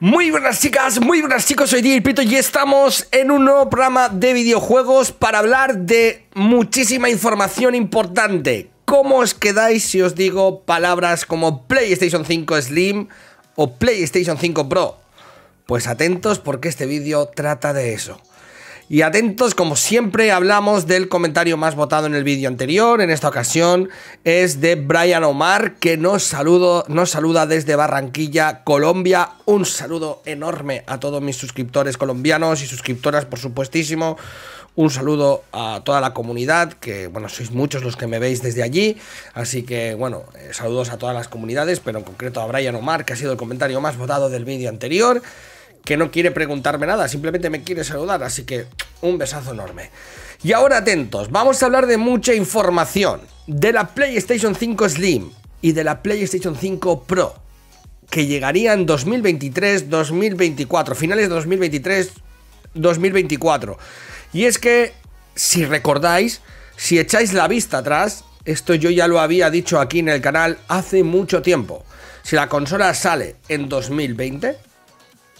Muy buenas chicas, muy buenas chicos, soy DJ y estamos en un nuevo programa de videojuegos para hablar de muchísima información importante. ¿Cómo os quedáis si os digo palabras como PlayStation 5 Slim, o PlayStation 5 Pro. Pues atentos porque este vídeo trata de eso. Y atentos, como siempre, hablamos del comentario más votado en el vídeo anterior. En esta ocasión es de Brian Omar, que nos, saludo, nos saluda desde Barranquilla, Colombia. Un saludo enorme a todos mis suscriptores colombianos y suscriptoras, por supuestísimo. Un saludo a toda la comunidad, que bueno, sois muchos los que me veis desde allí. Así que bueno, eh, saludos a todas las comunidades, pero en concreto a Brian Omar, que ha sido el comentario más votado del vídeo anterior que no quiere preguntarme nada, simplemente me quiere saludar, así que un besazo enorme. Y ahora atentos, vamos a hablar de mucha información, de la PlayStation 5 Slim y de la PlayStation 5 Pro, que llegaría en 2023, 2024, finales de 2023, 2024. Y es que, si recordáis, si echáis la vista atrás, esto yo ya lo había dicho aquí en el canal hace mucho tiempo. Si la consola sale en 2020,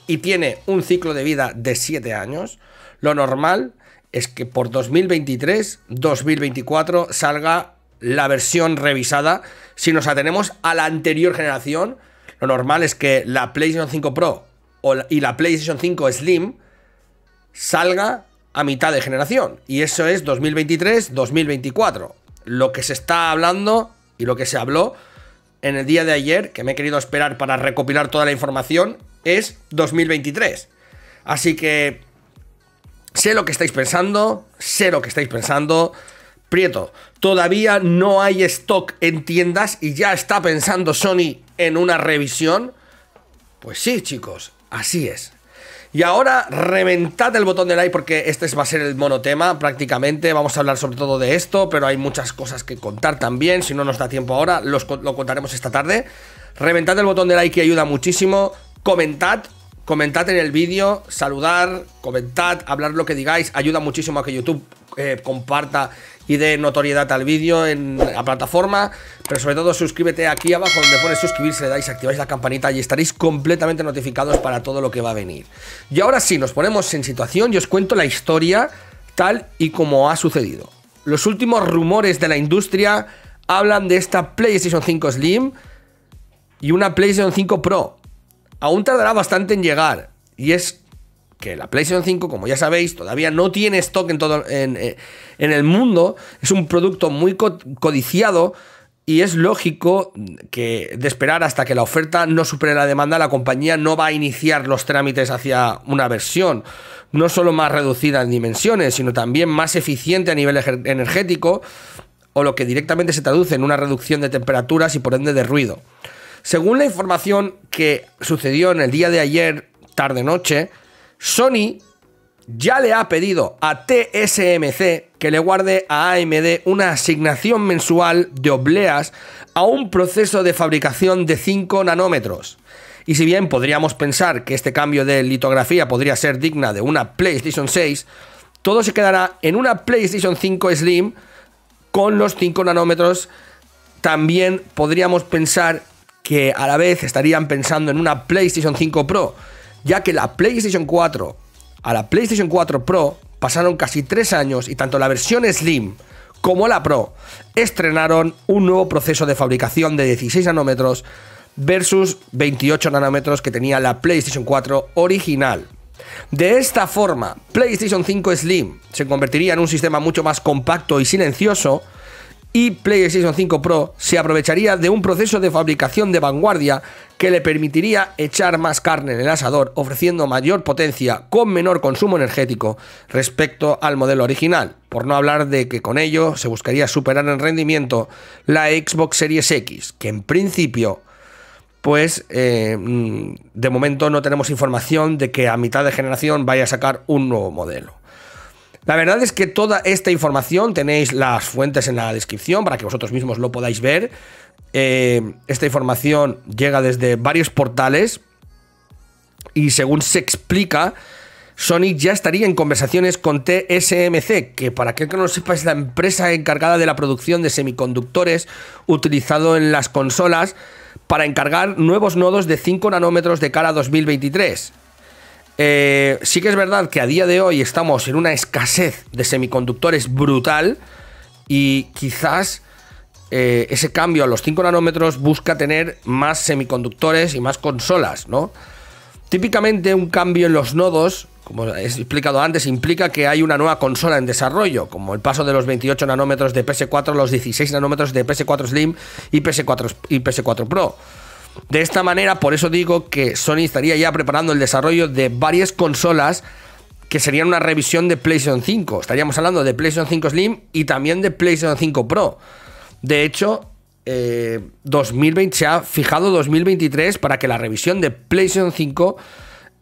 y tiene un ciclo de vida de 7 años, lo normal es que por 2023, 2024 salga la versión revisada. Si nos atenemos a la anterior generación, lo normal es que la PlayStation 5 Pro y la PlayStation 5 Slim salga a mitad de generación. Y eso es 2023-2024. Lo que se está hablando y lo que se habló en el día de ayer, que me he querido esperar para recopilar toda la información, es 2023. Así que sé lo que estáis pensando, sé lo que estáis pensando. Prieto, todavía no hay stock en tiendas y ya está pensando Sony en una revisión. Pues sí, chicos, así es. Y ahora reventad el botón de like porque este va a ser el monotema prácticamente. Vamos a hablar sobre todo de esto, pero hay muchas cosas que contar también. Si no nos da tiempo ahora, lo contaremos esta tarde. Reventad el botón de like que ayuda muchísimo. Comentad, comentad en el vídeo, saludar, comentad, hablar lo que digáis. Ayuda muchísimo a que YouTube eh, comparta y dé notoriedad al vídeo en la plataforma. Pero sobre todo suscríbete aquí abajo donde pone suscribirse, le dais, activáis la campanita y estaréis completamente notificados para todo lo que va a venir. Y ahora sí, nos ponemos en situación y os cuento la historia tal y como ha sucedido. Los últimos rumores de la industria hablan de esta PlayStation 5 Slim y una PlayStation 5 Pro aún tardará bastante en llegar. Y es que la PlayStation 5, como ya sabéis, todavía no tiene stock en, todo, eh, el mundo. Es un producto muy codiciado. Y es lógico que de esperar hasta que la oferta no supere la demanda, la compañía no va a iniciar los trámites hacia una versión, no solo más reducida en dimensiones, sino también más eficiente a nivel energético, o lo que directamente se traduce en una reducción de temperaturas y por ende de ruido. Según la información que sucedió en el día de ayer, tarde-noche, Sony ya le ha pedido a TSMC que le guarde a AMD una asignación mensual de obleas a un proceso de fabricación de 5 nanómetros. Y si bien podríamos pensar que este cambio de litografía podría ser digna de una PlayStation 6, todo se quedará en una PlayStation 5 Slim con los 5 nanómetros. También podríamos pensar que a la vez estarían pensando en una PlayStation 5 Pro, ya que la PlayStation 4 a la PlayStation 4 Pro pasaron casi 3 años y tanto la versión Slim como la Pro estrenaron un nuevo proceso de fabricación de 16 nanómetros versus 28 nanómetros que tenía la PlayStation 4 original. De esta forma, PlayStation 5 Slim se convertiría en un sistema mucho más compacto y silencioso, y PlayStation 5 Pro se aprovecharía de un proceso de fabricación de vanguardia que le permitiría echar más carne en el asador, ofreciendo mayor potencia con menor consumo energético respecto al modelo original, por no hablar de que con ello se buscaría superar en rendimiento la Xbox Series X, que en principio pues eh, mm, de momento no tenemos información de que a mitad de generación vaya a sacar un nuevo modelo. La verdad es que toda esta información tenéis las fuentes en la descripción para que vosotros mismos lo podáis ver. Eh, esta información llega desde varios portales y según se explica, Sony ya estaría en conversaciones con TSMC, que para aquel que no lo sepa es la empresa encargada de la producción de semiconductores utilizado en las consolas para encargar nuevos nodos de 5 nanómetros de cara a 2023. Eh, sí que es verdad que a día de hoy estamos en una escasez de semiconductores brutal y quizás eh, ese cambio a los 5 nanómetros busca tener más semiconductores y más consolas, ¿no? Típicamente un cambio en los nodos, como he explicado antes, implica que hay una nueva consola en desarrollo, como el paso de los 28 nanómetros de PS4 a los 16 nanómetros de PS4 Slim y PS4, y PS4 Pro. De esta manera, por eso digo que Sony estaría ya preparando el desarrollo de varias consolas que serían una revisión de PlayStation 5. Estaríamos hablando de PlayStation 5 Slim y también de PlayStation 5 Pro. De hecho, 2020, eh, se ha fijado 2023 para que la revisión de PlayStation 5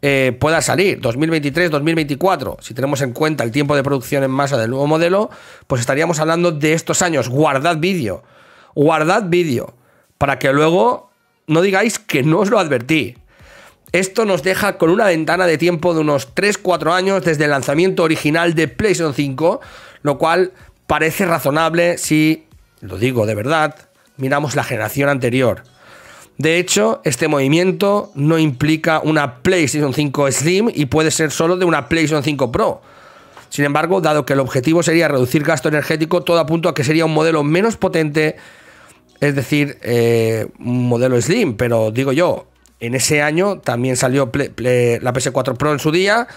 eh, pueda salir. 2023-2024. Si tenemos en cuenta el tiempo de producción en masa del nuevo modelo, pues estaríamos hablando de estos años. Guardad vídeo. Guardad vídeo. Para que luego no digáis que no os lo advertí. Esto nos deja con una ventana de tiempo de unos 3-4 años desde el lanzamiento original de PlayStation 5, lo cual parece razonable si, lo digo de verdad, miramos la generación anterior. De hecho, este movimiento no implica una PlayStation 5 Slim y puede ser solo de una PlayStation 5 Pro. Sin embargo, dado que el objetivo sería reducir gasto energético, todo apunta a que sería un modelo menos potente es decir, eh, un modelo Slim, pero digo yo, en ese año también salió la PS4 Pro en su día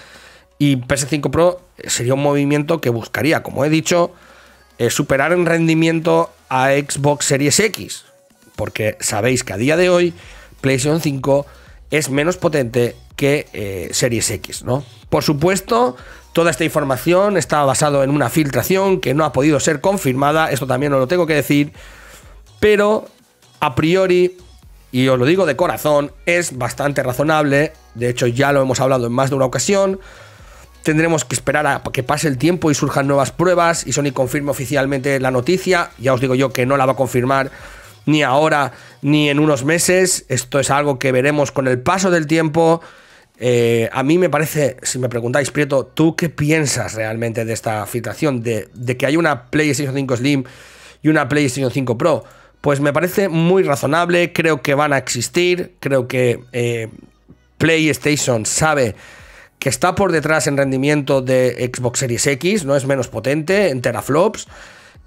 y PS5 Pro sería un movimiento que buscaría, como he dicho, eh, superar en rendimiento a Xbox Series X, porque sabéis que a día de hoy PlayStation 5 es menos potente que eh, Series X, ¿no? Por supuesto, toda esta información está basada en una filtración que no ha podido ser confirmada, esto también os lo tengo que decir pero a priori, y os lo digo de corazón, es bastante razonable, de hecho ya lo hemos hablado en más de una ocasión, tendremos que esperar a que pase el tiempo y surjan nuevas pruebas y Sony confirme oficialmente la noticia, ya os digo yo que no la va a confirmar ni ahora ni en unos meses. Esto es algo que veremos con el paso del tiempo. Eh, a mí me parece, si me preguntáis, Prieto, ¿tú qué piensas realmente de esta filtración? de que hay una PlayStation 5 Slim y una PlayStation 5 Pro pues me parece muy razonable, creo que van a existir, creo que eh, PlayStation sabe que está por detrás en rendimiento de Xbox Series X, no es menos potente, en teraflops,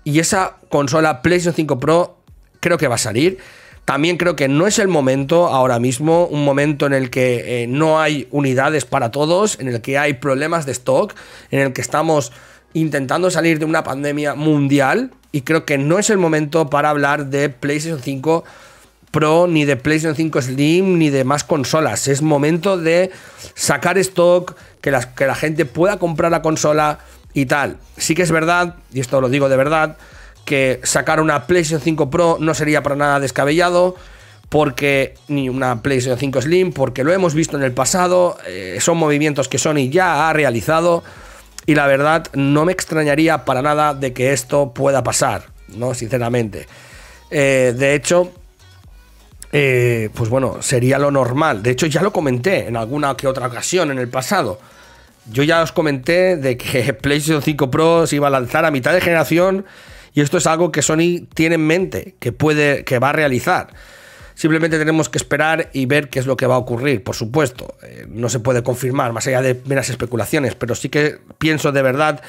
y esa consola PlayStation 5 Pro creo que va a salir. También creo que no es el momento ahora mismo, un momento en el que eh, no hay unidades para todos, en el que hay problemas de stock, en el que estamos intentando salir de una pandemia mundial y creo que no es el momento para hablar de PlayStation 5 Pro, ni de PlayStation 5 Slim, ni de más consolas. Es momento de sacar stock, que, las, que la gente pueda comprar la consola y tal. Sí que es verdad, y esto lo digo de verdad, que sacar una PlayStation 5 Pro no sería para nada descabellado porque ni una PlayStation 5 Slim, porque lo hemos visto en el pasado, eh, son movimientos que Sony ya ha realizado y la verdad no me extrañaría para nada de que esto pueda pasar, ¿no? Sinceramente. Eh, de hecho, eh, pues bueno, sería lo normal. De hecho, ya lo comenté en alguna que otra ocasión en el pasado. Yo ya os comenté de que PlayStation 5 Pro se iba a lanzar a mitad de generación y esto es algo que Sony tiene en mente, que puede, que va a realizar. Simplemente tenemos que esperar y ver qué es lo que va a ocurrir, por supuesto. Eh, no se puede confirmar, más allá de meras especulaciones, pero sí que pienso de verdad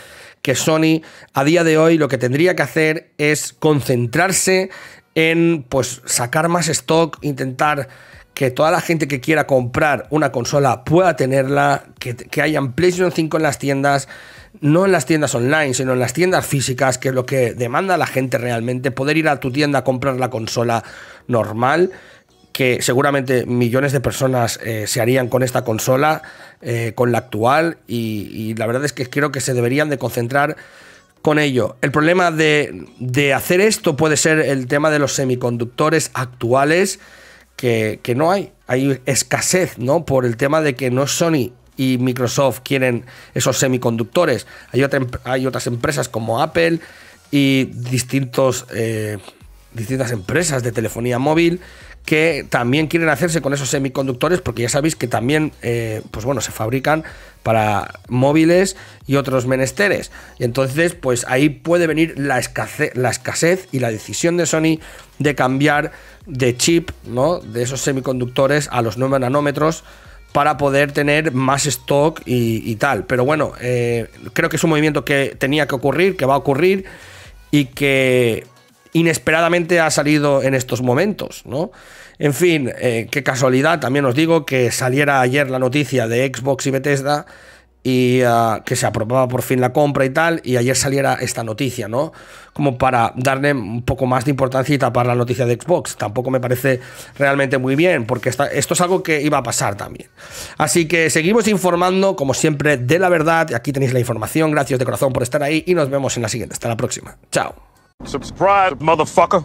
que Sony a día de hoy lo que tendría que hacer es concentrarse en pues sacar más stock, intentar que toda la gente que quiera comprar una consola pueda tenerla, que, hayan PlayStation 5 en las tiendas, no en las tiendas online, sino en las tiendas físicas, que es lo que demanda la gente realmente, poder ir a tu tienda a comprar la consola normal que seguramente millones de personas eh, se harían con esta consola, eh, con la actual, y, la verdad es que creo que se deberían de concentrar con ello. El problema de hacer esto puede ser el tema de los semiconductores actuales, que, no hay. Hay escasez, ¿no? Por el tema de que no Sony y Microsoft quieren esos semiconductores. Hay, em, hay otras empresas como Apple y distintos eh, distintas empresas de telefonía móvil que también quieren hacerse con esos semiconductores porque ya sabéis que también eh, pues bueno se fabrican para móviles y otros menesteres y entonces pues ahí puede venir la escasez, la escasez y la decisión de Sony de cambiar de chip ¿no? de esos semiconductores a los 9 nanómetros para poder tener más stock y, tal pero bueno eh, creo que es un movimiento que tenía que ocurrir que va a ocurrir y que inesperadamente ha salido en estos momentos, ¿no? En fin, eh, qué casualidad, también os digo que saliera ayer la noticia de Xbox y Bethesda y ah, que se aprobaba por fin la compra y tal, y ayer saliera esta noticia, ¿no? Como para darle un poco más de importancia y tapar la noticia de Xbox. Tampoco me parece realmente muy bien, porque esto es algo que iba a pasar también. Así que seguimos informando, como siempre, de la verdad. Aquí tenéis la información. Gracias de corazón por estar ahí y nos vemos en la siguiente. Hasta la próxima. Chao. Subscribe, motherfucker.